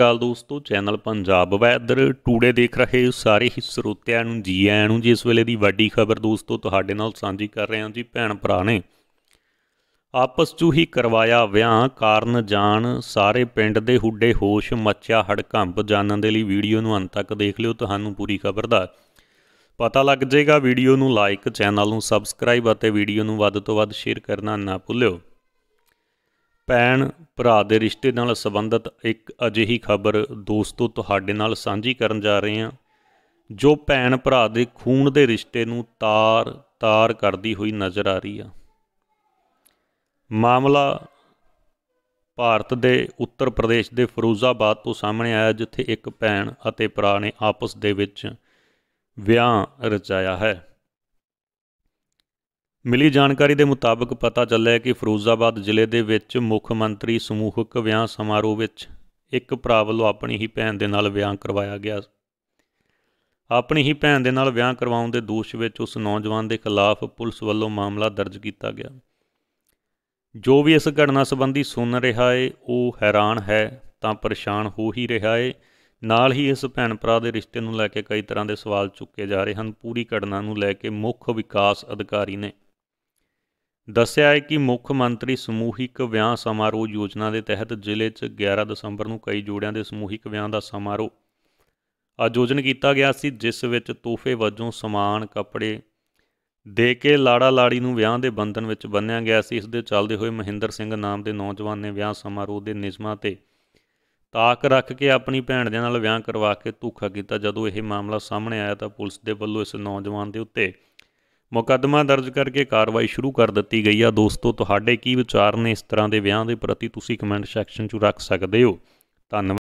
ਅਕਾਲ ਦੋਸਤੋ channel Punjab weather today ਦੇਖ ਰਹੇ ਸਾਰੇ ਹੀ ਸਰੋਤਿਆਂ ਨੂੰ ਜੀ ਆਇਆਂ ਨੂੰ ਜੀ ਇਸ ਵੇਲੇ ਦੀ ਵੱਡੀ ਖਬਰ ਦੋਸਤੋ ਤੁਹਾਡੇ ਨਾਲ ਸਾਂਝੀ ਕਰ ਰਹੇ ਹਾਂ ਜੀ ਭੈਣ ਭਰਾ ਨੇ ਆਪਸ ਚੂ ਹੀ ਕਰਵਾਇਆ ਵਿਆਹ ਕਾਰਨ ਜਾਣ ਸਾਰੇ ਪਿੰਡ ਦੇ ਹੁੱਡੇ ਹੋਸ਼ ਮੱਚਿਆ ਹੜਕੰਪ ਜਾਣਨ ਦੇ ਲਈ ਵੀਡੀਓ ਨੂੰ ਅੰਤ ਤੱਕ ਦੇਖ ਲਿਓ ਤੁਹਾਨੂੰ ਪੂਰੀ ਖਬਰ ਦਾ ਪਤਾ ਲੱਗ ਜਾਏਗਾ ਵੀਡੀਓ ਨੂੰ ਲਾਈਕ ਚੈਨਲ ਨੂੰ ਸਬਸਕ੍ਰਾਈਬ ਅਤੇ ਵੀਡੀਓ ਨੂੰ ਵੱਧ ਤੋਂ ਵੱਧ ਸ਼ੇਅਰ ਕਰਨਾ ਨਾ ਭੁੱਲਿਓ ਭੈਣ ਭਰਾ ਦੇ ਰਿਸ਼ਤੇ ਨਾਲ ਸੰਬੰਧਿਤ ਇੱਕ ਅਜਿਹੀ ਖਬਰ ਦੋਸਤੋ ਤੁਹਾਡੇ ਨਾਲ ਸਾਂਝੀ ਕਰਨ ਜਾ ਰਹੇ ਹਾਂ ਜੋ ਭੈਣ ਭਰਾ ਦੇ ਖੂਨ ਦੇ ਰਿਸ਼ਤੇ ਨੂੰ ਤਾਰ-ਤਾਰ ਕਰਦੀ ਹੋਈ ਨਜ਼ਰ ਆ ਰਹੀ ਆ ਮਾਮਲਾ ਭਾਰਤ ਦੇ ਉੱਤਰ ਪ੍ਰਦੇਸ਼ ਦੇ ਫਿਰੋਜ਼ਾਬਾਦ ਤੋਂ ਸਾਹਮਣੇ ਆਇਆ ਜਿੱਥੇ ਇੱਕ ਭੈਣ ਅਤੇ ਭਰਾ ਨੇ ਆਪਸ ਦੇ ਵਿੱਚ ਵਿਆਹ ਰਚਾਇਆ ਹੈ ਮਿਲੀ ਜਾਣਕਾਰੀ ਦੇ ਮੁਤਾਬਕ ਪਤਾ ਚੱਲਿਆ ਕਿ ਫਿਰੋਜ਼ਾਬਾਦ ਜ਼ਿਲ੍ਹੇ ਦੇ ਵਿੱਚ ਮੁੱਖ ਮੰਤਰੀ ਸਮੂਹਕ ਵਿਆਹ ਸਮਾਰੋਹ ਵਿੱਚ ਇੱਕ ਭਰਾ ਵੱਲੋਂ ਆਪਣੀ ਹੀ ਭੈਣ ਦੇ ਨਾਲ ਵਿਆਹ ਕਰਵਾਇਆ ਗਿਆ ਆਪਣੀ ਹੀ ਭੈਣ ਦੇ ਨਾਲ ਵਿਆਹ ਕਰਵਾਉਣ ਦੇ ਦੋਸ਼ ਵਿੱਚ ਉਸ ਨੌਜਵਾਨ ਦੇ ਖਿਲਾਫ ਪੁਲਿਸ ਵੱਲੋਂ ਮਾਮਲਾ ਦਰਜ ਕੀਤਾ ਗਿਆ ਜੋ ਵੀ ਇਸ ਘਟਨਾ ਸੰਬੰਧੀ ਸੁਣ ਰਿਹਾ ਏ ਉਹ ਹੈਰਾਨ ਹੈ ਤਾਂ ਪਰੇਸ਼ਾਨ ਹੋ ਹੀ ਰਿਹਾ ਏ ਨਾਲ ਹੀ ਇਸ ਭੈਣ ਭਰਾ ਦੇ ਰਿਸ਼ਤੇ ਨੂੰ ਲੈ ਕੇ ਕਈ ਤਰ੍ਹਾਂ ਦੇ ਸਵਾਲ ਚੁੱਕੇ ਜਾ ਰਹੇ ਹਨ ਪੂਰੀ ਘਟਨਾ ਨੂੰ ਲੈ ਕੇ ਮੁੱਖ ਵਿਕਾਸ ਅਧਿਕਾਰੀ ਨੇ ਦੱਸਿਆ ਹੈ ਕਿ ਮੁੱਖ ਮੰਤਰੀ ਸਮੂਹਿਕ ਵਿਆਹ ਸਮਾਰੋਹ ਯੋਜਨਾ ਦੇ ਤਹਿਤ ਜ਼ਿਲ੍ਹੇ 'ਚ 11 ਦਸੰਬਰ ਨੂੰ ਕਈ ਜੋੜਿਆਂ ਦੇ ਸਮੂਹਿਕ ਵਿਆਹ ਦਾ ਸਮਾਰੋਹ ਆਯੋਜਨ ਕੀਤਾ ਗਿਆ ਸੀ ਜਿਸ ਵਿੱਚ ਤੋਹਫੇ ਵਜੋਂ ਸਮਾਨ ਕੱਪੜੇ ਦੇ ਕੇ ਲਾੜਾ ਲਾੜੀ ਨੂੰ ਵਿਆਹ ਦੇ ਬੰਧਨ ਵਿੱਚ ਬੰਨਿਆ ਗਿਆ ਸੀ ਇਸ ਦੇ ਚੱਲਦੇ ਹੋਏ ਮਹਿੰਦਰ ਸਿੰਘ ਨਾਮ ਦੇ ਨੌਜਵਾਨ ਨੇ ਵਿਆਹ ਸਮਾਰੋਹ ਦੇ ਨਿਯਮਾਂ ਤੇ ਤਾਕ ਰੱਖ ਕੇ ਆਪਣੀ ਭੈਣ ਦੇ ਨਾਲ ਵਿਆਹ ਕਰਵਾ ਕੇ ਧੋਖਾ ਕੀਤਾ ਜਦੋਂ ਇਹ ਮਾਮਲਾ ਸਾਹਮਣੇ ਆਇਆ ਤਾਂ ਪੁਲਿਸ ਦੇ ਵੱਲੋਂ ਇਸ ਨੌਜਵਾਨ ਦੇ ਉੱਤੇ ਮੁਕੱਦਮਾ ਦਰਜ ਕਰਕੇ ਕਾਰਵਾਈ ਸ਼ੁਰੂ ਕਰ ਦਿੱਤੀ ਗਈ ਆ ਦੋਸਤੋ ਤੁਹਾਡੇ ਕੀ ਵਿਚਾਰ ਨੇ ਇਸ ਤਰ੍ਹਾਂ ਦੇ ਵਿਆਹ ਦੇ ਪ੍ਰਤੀ ਤੁਸੀਂ ਕਮੈਂਟ ਸੈਕਸ਼ਨ 'ਚ ਰੱਖ ਸਕਦੇ ਹੋ ਧੰਨਵਾਦ